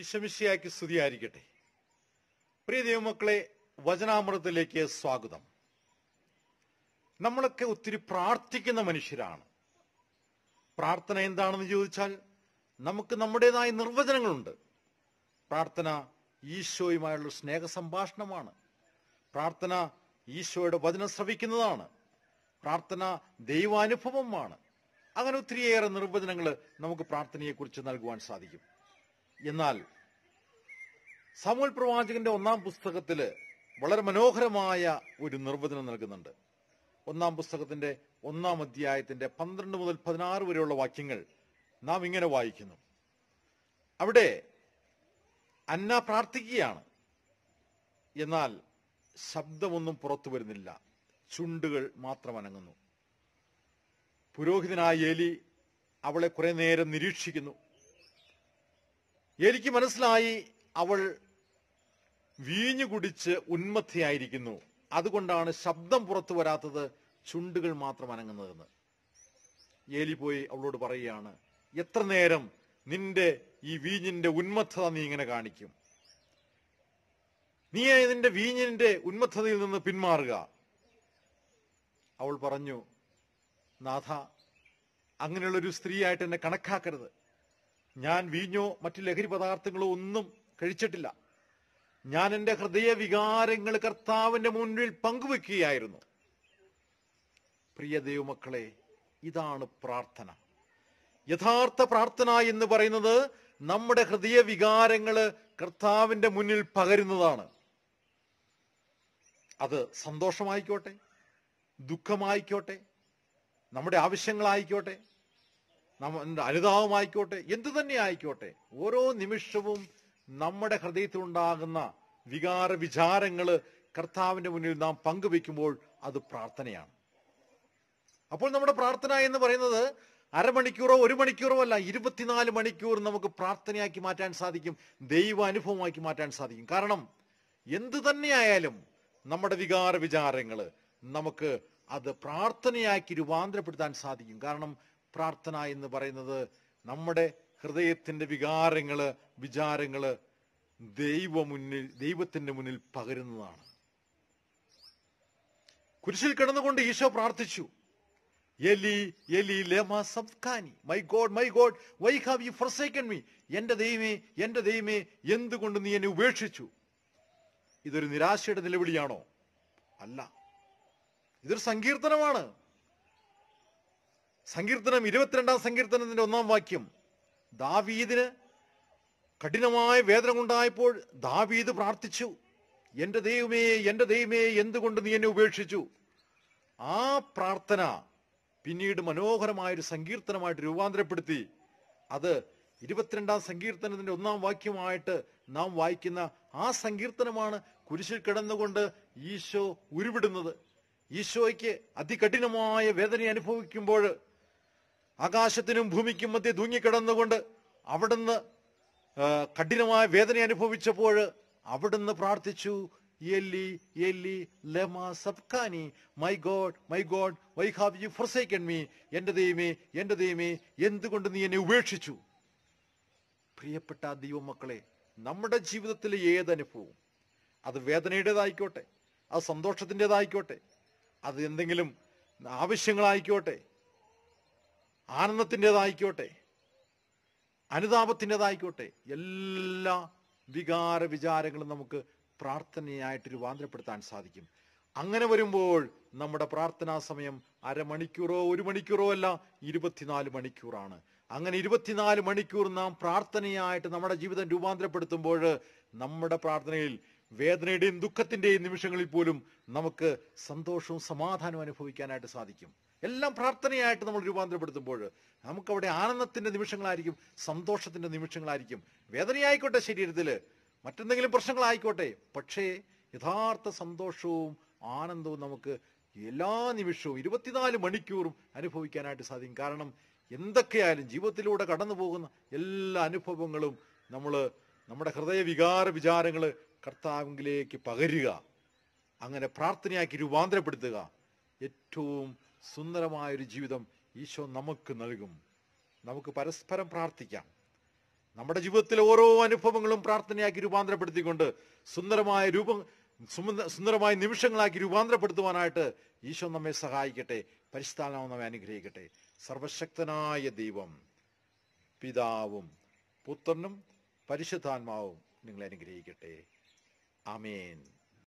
ഈശമിഷിയാക്കി സ്തുതിയായിരിക്കട്ടെ പ്രിയ ദൈവമക്കളെ വചനാമൃതത്തിലേക്ക് സ്വാഗതം നമ്മളൊക്കെ ഒത്തിരി പ്രാർത്ഥിക്കുന്ന മനുഷ്യരാണ് പ്രാർത്ഥന എന്താണെന്ന് ചോദിച്ചാൽ നമുക്ക് നമ്മുടേതായ നിർവചനങ്ങളുണ്ട് പ്രാർത്ഥന ഈശോയുമായുള്ള സ്നേഹ സംഭാഷണമാണ് പ്രാർത്ഥന ഈശോയുടെ വചനം ശ്രവിക്കുന്നതാണ് പ്രാർത്ഥന ദൈവാനുഭവമാണ് അങ്ങനെ ഒത്തിരിയേറെ നിർവചനങ്ങൾ നമുക്ക് പ്രാർത്ഥനയെക്കുറിച്ച് നൽകുവാൻ സാധിക്കും എന്നാൽ സമൂൽ പ്രവാചകന്റെ ഒന്നാം പുസ്തകത്തിൽ വളരെ മനോഹരമായ ഒരു നിർവചനം നൽകുന്നുണ്ട് ഒന്നാം പുസ്തകത്തിന്റെ ഒന്നാം അധ്യായത്തിന്റെ പന്ത്രണ്ട് മുതൽ പതിനാറ് വരെയുള്ള വാക്യങ്ങൾ നാം ഇങ്ങനെ വായിക്കുന്നു അവിടെ അന്ന പ്രാർത്ഥിക്കുകയാണ് എന്നാൽ ശബ്ദമൊന്നും പുറത്തു വരുന്നില്ല ചുണ്ടുകൾ മാത്രം അനങ്ങുന്നു പുരോഹിതനായ ഏലി അവളെ കുറെ നേരം നിരീക്ഷിക്കുന്നു എനിക്ക് മനസ്സിലായി അവൾ വീഞ്ഞു കുടിച്ച് ഉന്മത്തിയായിരിക്കുന്നു അതുകൊണ്ടാണ് ശബ്ദം പുറത്തു വരാത്തത് ചുണ്ടുകൾ മാത്രം അനങ്ങുന്നതെന്ന് ഏലി പോയി അവളോട് പറയുകയാണ് എത്ര നേരം നിന്റെ ഈ വീഞ്ഞിന്റെ ഉന്മത്തത നീ ഇങ്ങനെ കാണിക്കും നീ നിന്റെ വീഞ്ഞിന്റെ ഉന്മത്തതയിൽ നിന്ന് പിന്മാറുക അവൾ പറഞ്ഞു നാഥ അങ്ങനെയുള്ളൊരു സ്ത്രീയായിട്ട് എന്നെ കണക്കാക്കരുത് ഞാൻ വീഞ്ഞോ മറ്റു ലഹരി പദാർത്ഥങ്ങളോ ഒന്നും കഴിച്ചിട്ടില്ല ഞാൻ എൻ്റെ ഹൃദയ വികാരങ്ങൾ കർത്താവിൻ്റെ മുന്നിൽ പങ്കുവെക്കുകയായിരുന്നു പ്രിയ ദൈവമക്കളെ ഇതാണ് പ്രാർത്ഥന യഥാർത്ഥ പ്രാർത്ഥന എന്ന് പറയുന്നത് നമ്മുടെ ഹൃദയ വികാരങ്ങൾ കർത്താവിൻ്റെ മുന്നിൽ പകരുന്നതാണ് അത് സന്തോഷമായിക്കോട്ടെ ദുഃഖമായിക്കോട്ടെ നമ്മുടെ ആവശ്യങ്ങളായിക്കോട്ടെ അനുതാപമായിക്കോട്ടെ എന്തു തന്നെ ആയിക്കോട്ടെ ഓരോ നിമിഷവും നമ്മുടെ ഹൃദയത്തിലുണ്ടാകുന്ന വികാര വിചാരങ്ങൾ കർത്താവിന്റെ മുന്നിൽ നാം പങ്കുവെക്കുമ്പോൾ അത് പ്രാർത്ഥനയാണ് അപ്പോൾ നമ്മുടെ പ്രാർത്ഥന എന്ന് പറയുന്നത് അരമണിക്കൂറോ ഒരു മണിക്കൂറോ അല്ല ഇരുപത്തിനാല് മണിക്കൂർ നമുക്ക് പ്രാർത്ഥനയാക്കി മാറ്റാൻ സാധിക്കും ദൈവ അനുഭവമാക്കി മാറ്റാൻ സാധിക്കും കാരണം എന്തു തന്നെയായാലും നമ്മുടെ വികാര വിചാരങ്ങൾ നമുക്ക് അത് പ്രാർത്ഥനയാക്കി രൂപാന്തരപ്പെടുത്താൻ സാധിക്കും കാരണം പ്രാർത്ഥന എന്ന് പറയുന്നത് നമ്മുടെ ഹൃദയത്തിൻ്റെ വികാരങ്ങൾ വിചാരങ്ങൾ ദൈവ മുന്നിൽ ദൈവത്തിൻ്റെ മുന്നിൽ പകരുന്നതാണ് കുരിശിൽ കിടന്നുകൊണ്ട് ഈശോ പ്രാർത്ഥിച്ചു എലി എലി ലേമ സബ്ഖാനി my God my God why have you forsaken me എന്റെ ദൈവമേ എന്റെ ദൈവമേ എന്തുകൊണ്ട് നീ എന്നെ ഉപേക്ഷിച്ചു ഇതൊരു നിരാശയുടെ നിലവിളിയാണോ അല്ല ഇതൊരു സങ്കീർത്തനമാണ് സങ്കീർത്തനം ഇരുപത്തിരണ്ടാം സങ്കീർത്തനത്തിൻ്റെ ഒന്നാം വാക്യം ദാവീദിന് കഠിനമായ വേദന കൊണ്ടായപ്പോൾ ദാവീദ് പ്രാർത്ഥിച്ചു എൻ്റെ ദൈവമേ എൻ്റെ ദൈവമേ എന്തുകൊണ്ട് നീ എന്നെ ഉപേക്ഷിച്ചു ആ പ്രാർത്ഥന പിന്നീട് മനോഹരമായൊരു സങ്കീർത്തനമായിട്ട് രൂപാന്തരപ്പെടുത്തി അത് ഇരുപത്തിരണ്ടാം സങ്കീർത്തനത്തിൻ്റെ ഒന്നാം വാക്യമായിട്ട് നാം വായിക്കുന്ന ആ സങ്കീർത്തനമാണ് കുരിശിൽ കിടന്നുകൊണ്ട് ഈശോ ഉരുവിടുന്നത് ഈശോയ്ക്ക് അതികഠിനമായ വേദന അനുഭവിക്കുമ്പോൾ ആകാശത്തിനും ഭൂമിക്കും മധ്യ തൂങ്ങിക്കിടന്നുകൊണ്ട് അവിടുന്ന് കഠിനമായ വേദന അനുഭവിച്ചപ്പോൾ അവിടുന്ന് പ്രാർത്ഥിച്ചു എല്ലി എല്ലി ലമ സബ്കാനി my God my God why have you forsaken me എൻ്റെ ദൈവമേ എൻ്റെ ദൈവമേ എന്തുകൊണ്ട് നീ എന്നെ ഉപേക്ഷിച്ചു പ്രിയപ്പെട്ട ദൈവമക്കളെ നമ്മുടെ ജീവിതത്തിലെ ഏതനുഭവവും അത് വേദനയുടേതായിക്കോട്ടെ അത് സന്തോഷത്തിൻ്റെതായിക്കോട്ടെ അത് എന്തെങ്കിലും ആവശ്യങ്ങളായിക്കോട്ടെ ആനന്ദത്തിൻ്റെതായിക്കോട്ടെ അനുതാപത്തിൻ്റെതായിക്കോട്ടെ എല്ലാ വികാര വിചാരങ്ങളും നമുക്ക് പ്രാർത്ഥനയായിട്ട് രൂപാന്തരപ്പെടുത്താൻ സാധിക്കും അങ്ങനെ വരുമ്പോൾ നമ്മുടെ പ്രാർത്ഥനാ സമയം അരമണിക്കൂറോ ഒരു മണിക്കൂറോ അല്ല ഇരുപത്തിനാല് മണിക്കൂറാണ് അങ്ങനെ ഇരുപത്തിനാല് മണിക്കൂർ നാം പ്രാർത്ഥനയായിട്ട് നമ്മുടെ ജീവിതം രൂപാന്തരപ്പെടുത്തുമ്പോൾ നമ്മുടെ പ്രാർത്ഥനയിൽ വേദനയുടെയും ദുഃഖത്തിൻ്റെയും നിമിഷങ്ങളിൽ പോലും നമുക്ക് സന്തോഷവും സമാധാനവും അനുഭവിക്കാനായിട്ട് സാധിക്കും എല്ലാം പ്രാർത്ഥനയായിട്ട് നമ്മൾ രൂപാന്തരപ്പെടുത്തുമ്പോൾ നമുക്കവിടെ ആനന്ദത്തിൻ്റെ നിമിഷങ്ങളായിരിക്കും സന്തോഷത്തിൻ്റെ നിമിഷങ്ങളായിരിക്കും വേദനയായിക്കോട്ടെ ശരീരത്തിൽ മറ്റെന്തെങ്കിലും പ്രശ്നങ്ങളായിക്കോട്ടെ പക്ഷേ യഥാർത്ഥ സന്തോഷവും ആനന്ദവും നമുക്ക് എല്ലാ നിമിഷവും ഇരുപത്തിനാല് മണിക്കൂറും അനുഭവിക്കാനായിട്ട് സാധിക്കും കാരണം എന്തൊക്കെയായാലും ജീവിതത്തിലൂടെ കടന്നു പോകുന്ന എല്ലാ അനുഭവങ്ങളും നമ്മൾ നമ്മുടെ ഹൃദയ വികാര വിചാരങ്ങൾ കർത്താവിലേക്ക് പകരുക അങ്ങനെ പ്രാർത്ഥനയാക്കി രൂപാന്തരപ്പെടുത്തുക ഏറ്റവും സുന്ദരമായൊരു ജീവിതം ഈശോ നമുക്ക് നൽകും നമുക്ക് പരസ്പരം പ്രാർത്ഥിക്കാം നമ്മുടെ ജീവിതത്തിലെ ഓരോ അനുഭവങ്ങളും പ്രാർത്ഥനയാക്കി രൂപാന്തരപ്പെടുത്തിക്കൊണ്ട് സുന്ദരമായ രൂപം സുന്ദരമായ നിമിഷങ്ങളാക്കി രൂപാന്തരപ്പെടുത്തുവാനായിട്ട് ഈശോ നമ്മെ സഹായിക്കട്ടെ പരിസ്ഥാനവും നമ്മെ അനുഗ്രഹിക്കട്ടെ സർവശക്തനായ ദൈവം പിതാവും പുത്രനും പരിശുദ്ധാത്മാവും നിങ്ങളെ അനുഗ്രഹിക്കട്ടെ ആമേൻ